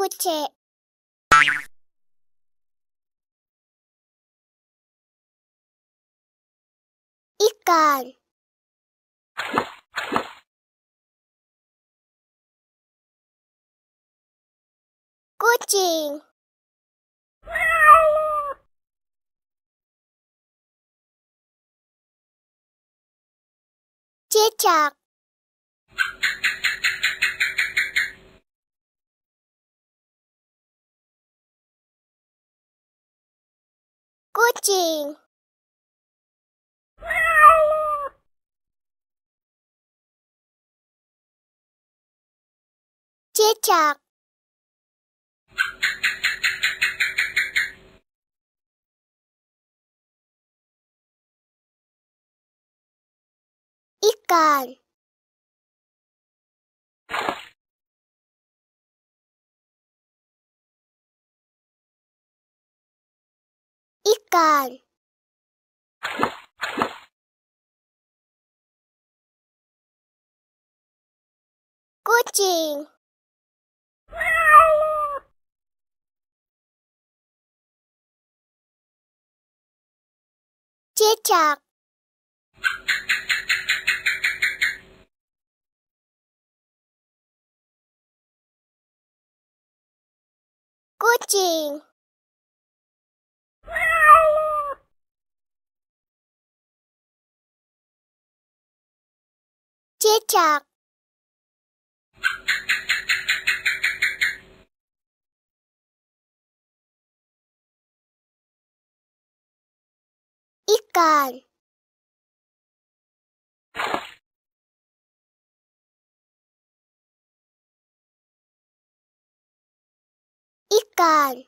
escuche. Ikan. Kucing. Cicak. watching. Chicak. Ikan. gun. Kucing. Cicak. Kucing. えちゃう。いかん。いかん。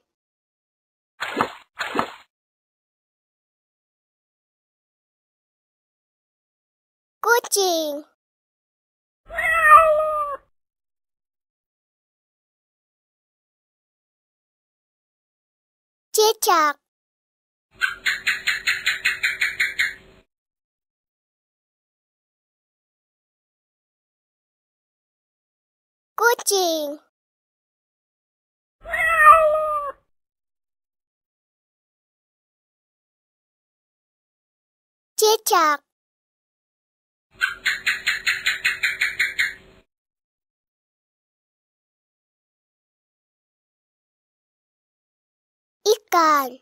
Kucing. TikTok. Gucci. TikTok. 一貫。